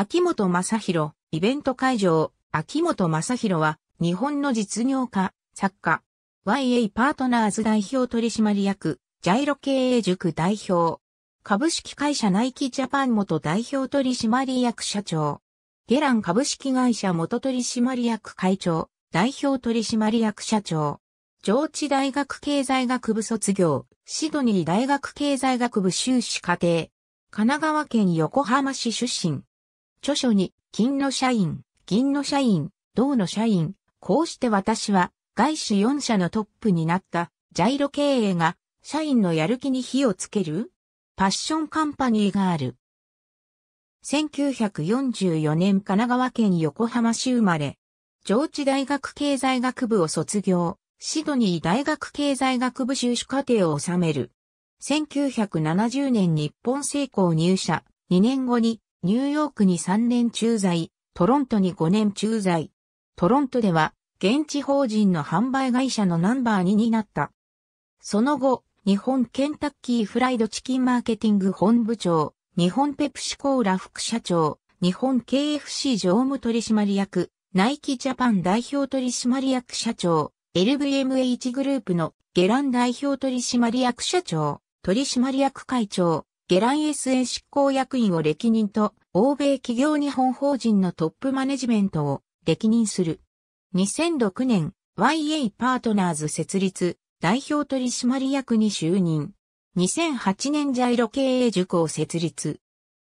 秋元正宏、イベント会場、秋元正宏は、日本の実業家、作家、YA パートナーズ代表取締役、ジャイロ経営塾代表、株式会社ナイキジャパン元代表取締役社長、ゲラン株式会社元取締役会長、代表取締役社長、上智大学経済学部卒業、シドニー大学経済学部修士課程、神奈川県横浜市出身。著書に、金の社員、銀の社員、銅の社員、こうして私は、外資4社のトップになった、ジャイロ経営が、社員のやる気に火をつけるパッションカンパニーがある。1944年神奈川県横浜市生まれ、上智大学経済学部を卒業、シドニー大学経済学部修士課程を収める。1970年日本成功入社、2年後にニューヨークに3年駐在、トロントに5年駐在。トロントでは、現地法人の販売会社のナンバー2になった。その後、日本ケンタッキーフライドチキンマーケティング本部長、日本ペプシコーラ副社長、日本 KFC 常務取締役、ナイキジャパン代表取締役社長、LVMH グループのゲラン代表取締役社長、取締役会長、ゲラン SA 執行役員を歴任と、欧米企業日本法人のトップマネジメントを歴任する。2006年、YA パートナーズ設立、代表取締役に就任。2008年ジャイロ経営塾を設立。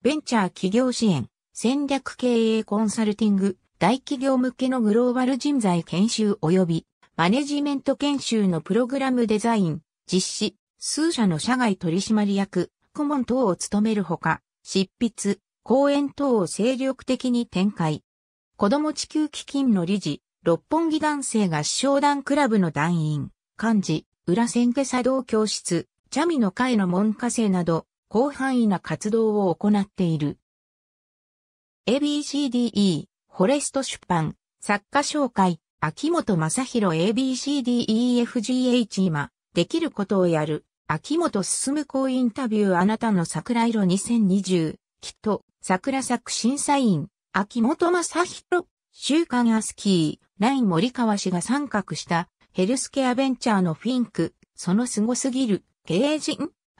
ベンチャー企業支援、戦略経営コンサルティング、大企業向けのグローバル人材研修及びマネジメント研修のプログラムデザイン、実施、数社の社外取締役、顧問等を務めるほか、執筆、講演等を精力的に展開。子供地球基金の理事、六本木男性合唱団クラブの団員、幹事、裏千家茶道教室、チャミの会の門下生など、広範囲な活動を行っている。ABCDE、フォレスト出版、作家紹介、秋元正宏 ABCDEFGH 今、できることをやる、秋元進公インタビューあなたの桜色2020、きっと、桜作審査員、秋元正宏、週刊アスキー、ライン森川氏が参画したヘルスケアベンチャーのフィンク、その凄すぎる、経営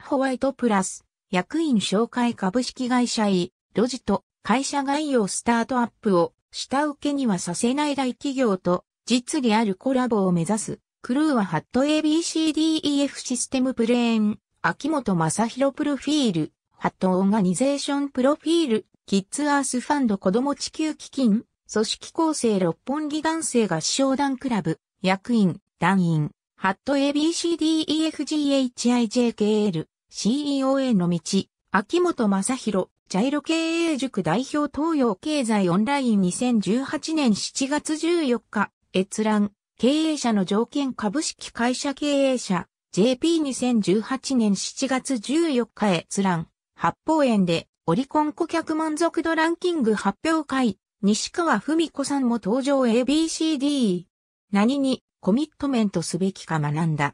ホワイトプラス、役員紹介株式会社医、ロジと会社概要スタートアップを下請けにはさせない大企業と実利あるコラボを目指すクルーはハット ABCDEF システムプレーン、秋元正宏プロフィール、ハットオーガニゼーションプロフィール、キッズアースファンド子供地球基金、組織構成六本木男性合唱団クラブ、役員、団員、ハット ABCDEFGHIJKL、CEOA の道、秋元正宏、ジャイロ経営塾代表東洋経済オンライン2018年7月14日、閲覧。経営者の条件株式会社経営者 JP2018 年7月14日へ閲覧八方園でオリコン顧客満足度ランキング発表会西川文子さんも登場 ABCD 何にコミットメントすべきか学んだ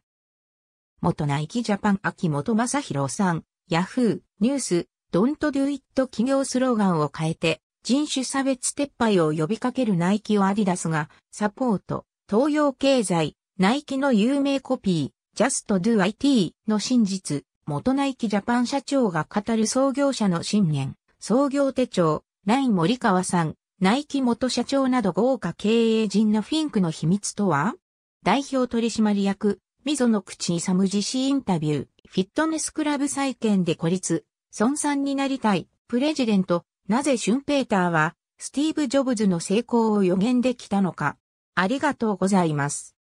元ナイキジャパン秋元正宏さんヤフーニュースドントデュイット企業スローガンを変えて人種差別撤廃を呼びかけるナイキをアディダスがサポート東洋経済、ナイキの有名コピー、Just Do IT の真実、元ナイキジャパン社長が語る創業者の信念、創業手帳、ライン森川さん、ナイキ元社長など豪華経営陣のフィンクの秘密とは代表取締役、溝野口勇自身インタビュー、フィットネスクラブ再建で孤立、孫さんになりたい、プレジデント、なぜシュンペーターは、スティーブ・ジョブズの成功を予言できたのか。ありがとうございます。